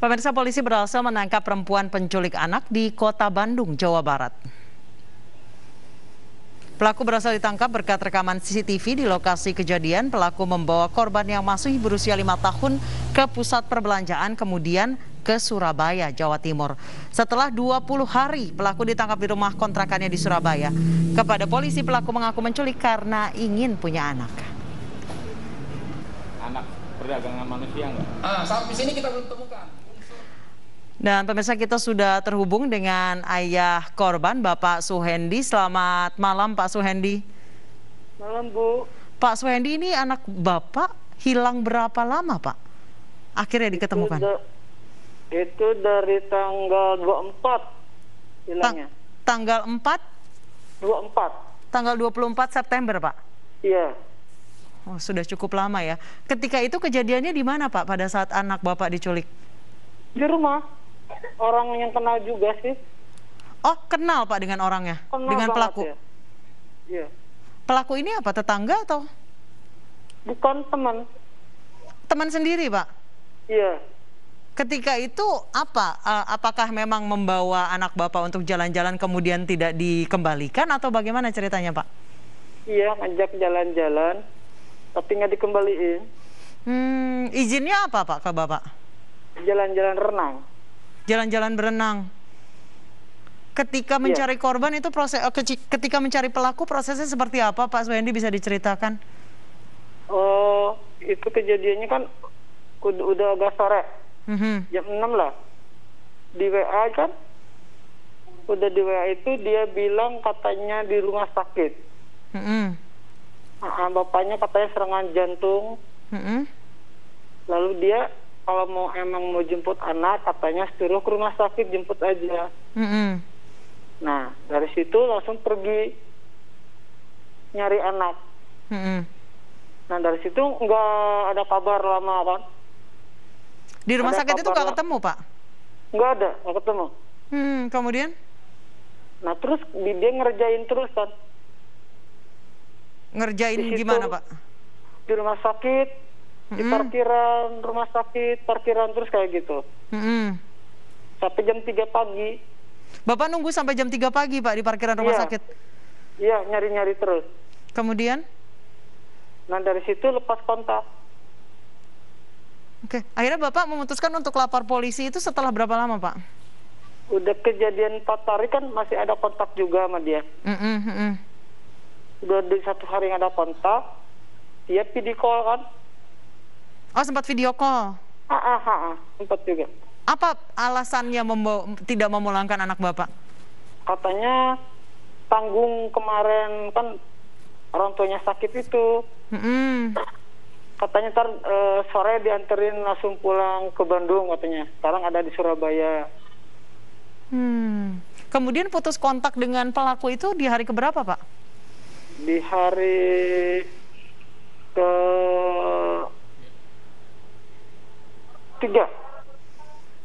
Pemirsa polisi berhasil menangkap perempuan penculik anak di kota Bandung, Jawa Barat. Pelaku berhasil ditangkap berkat rekaman CCTV di lokasi kejadian. Pelaku membawa korban yang masih berusia lima tahun ke pusat perbelanjaan, kemudian ke Surabaya, Jawa Timur. Setelah 20 hari, pelaku ditangkap di rumah kontrakannya di Surabaya. Kepada polisi, pelaku mengaku menculik karena ingin punya anak. Anak perdagangan manusia enggak? Ah, sampai sini kita belum temukan. Dan pemirsa kita sudah terhubung dengan ayah korban Bapak Suhendi. Selamat malam Pak Suhendi. Malam Bu. Pak Suhendi ini anak Bapak hilang berapa lama Pak? Akhirnya diketemukan. Itu, da itu dari tanggal 24 hilangnya. Ta tanggal 4? 24. Tanggal 24 September Pak? Iya. Oh, sudah cukup lama ya. Ketika itu kejadiannya di mana Pak pada saat anak Bapak diculik? Di rumah orang yang kenal juga sih. Oh, kenal Pak dengan orangnya? Kenal dengan pelaku? Ya. Ya. Pelaku ini apa? Tetangga atau? Bukan teman. Teman sendiri, Pak? Iya. Ketika itu apa? Apakah memang membawa anak Bapak untuk jalan-jalan kemudian tidak dikembalikan atau bagaimana ceritanya, Pak? Iya, ngajak jalan-jalan tapi nggak dikembaliin. Hmm, izinnya apa, Pak, ke Bapak? Jalan-jalan renang jalan-jalan berenang. Ketika iya. mencari ya. korban itu proses eh, ketika mencari pelaku prosesnya seperti apa Pak Suhendi bisa diceritakan? Oh, itu kejadiannya kan udah, udah agak sore. Mm -hmm. Jam 6 lah. Di WA kan udah di WA itu dia bilang katanya di rumah sakit. Mm -hmm. Nah, bapaknya katanya serangan jantung. Mm -hmm. Lalu dia kalau mau emang mau jemput anak katanya suruh ke rumah sakit jemput aja mm -hmm. nah dari situ langsung pergi nyari anak mm -hmm. nah dari situ nggak ada kabar lama kan di rumah ada sakit itu nggak ketemu pak nggak ada nggak ketemu hmm, kemudian nah terus dia ngerjain terus kan ngerjain di situ, gimana pak di rumah sakit di parkiran rumah sakit, parkiran terus kayak gitu. mm Sampai jam 3 pagi. Bapak nunggu sampai jam 3 pagi Pak di parkiran rumah iya. sakit? Iya, nyari-nyari terus. Kemudian? Nah dari situ lepas kontak. Oke, akhirnya Bapak memutuskan untuk lapor polisi itu setelah berapa lama Pak? Udah kejadian 4 hari kan masih ada kontak juga sama dia. Mm-hmm. Udah di satu hari ada kontak, dia video call kan Oh sempat video call. Ah, ah, ah, sempat juga. Apa alasannya tidak memulangkan anak bapak? Katanya tanggung kemarin kan orang tuanya sakit itu. Mm -hmm. Katanya ntar e, sore dianterin langsung pulang ke Bandung katanya. Sekarang ada di Surabaya. Hmm. Kemudian putus kontak dengan pelaku itu di hari keberapa pak? Di hari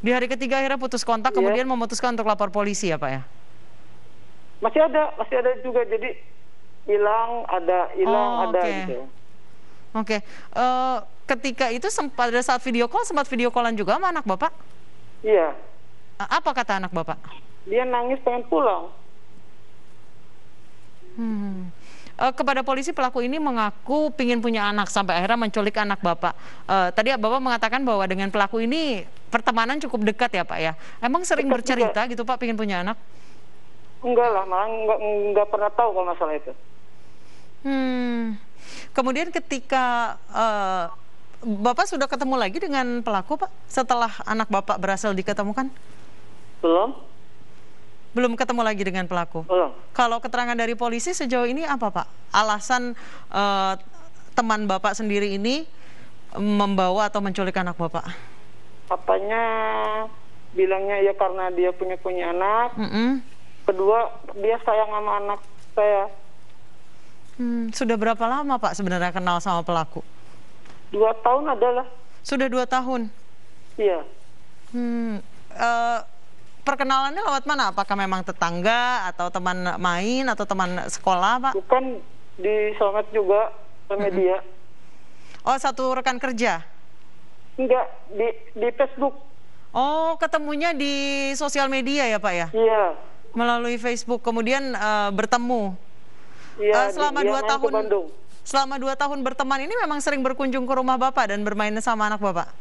Di hari ketiga akhirnya putus kontak, yeah. kemudian memutuskan untuk lapor polisi ya Pak ya? Masih ada, masih ada juga. Jadi hilang, ada hilang, oh, ada okay. gitu. Oke, okay. uh, eh, ketika itu sempat ada saat video call sempat video callan juga sama anak bapak? Iya. Apa kata anak bapak? Dia nangis pengen pulang. Hmm. Uh, kepada polisi pelaku ini mengaku ingin punya anak sampai akhirnya menculik anak bapak. Uh, tadi bapak mengatakan bahwa dengan pelaku ini pertemanan cukup dekat ya Pak ya. Emang sering dekat bercerita juga. gitu Pak pingin punya anak? Enggak lah, malah enggak, enggak pernah tahu kalau masalah itu. Hmm. Kemudian ketika uh, Bapak sudah ketemu lagi dengan pelaku Pak setelah anak Bapak berhasil diketemukan? Belum. Belum ketemu lagi dengan pelaku? Belum. Kalau keterangan dari polisi sejauh ini apa Pak? Alasan uh, teman Bapak sendiri ini membawa atau menculik anak Bapak? apanya bilangnya ya karena dia punya punya anak. Mm -hmm. Kedua dia sayang sama anak saya. Hmm, sudah berapa lama Pak sebenarnya kenal sama pelaku? Dua tahun adalah. Sudah dua tahun. Iya. Hmm, uh, perkenalannya lewat mana? Apakah memang tetangga atau teman main atau teman sekolah Pak? Bukan di sosmed juga media. mm -hmm. Oh satu rekan kerja? Enggak, di, di Facebook. Oh, ketemunya di sosial media ya Pak ya? Iya. Melalui Facebook, kemudian uh, bertemu. Iya, uh, selama di, dua tahun. Selama dua tahun berteman ini memang sering berkunjung ke rumah Bapak dan bermain sama anak Bapak?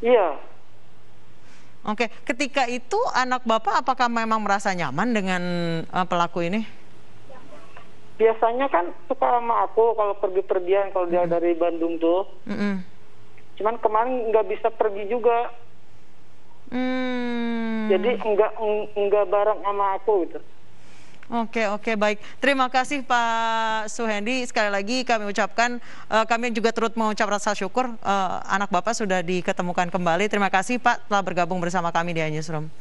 Iya. Oke, ketika itu anak Bapak apakah memang merasa nyaman dengan uh, pelaku ini? Biasanya kan suka sama aku kalau pergi-pergian, kalau dia dari Bandung tuh. Mm -hmm cuman kemarin nggak bisa pergi juga hmm. jadi nggak nggak bareng sama aku gitu Oke, oke, baik. Terima kasih Pak Suhendi. Sekali lagi kami ucapkan, uh, kami juga turut mengucap rasa syukur uh, anak Bapak sudah diketemukan kembali. Terima kasih Pak telah bergabung bersama kami di Newsroom.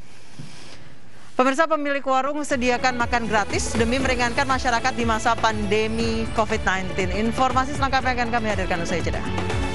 Pemirsa pemilik warung sediakan makan gratis demi meringankan masyarakat di masa pandemi COVID-19. Informasi selengkapnya akan kami hadirkan usai jeda.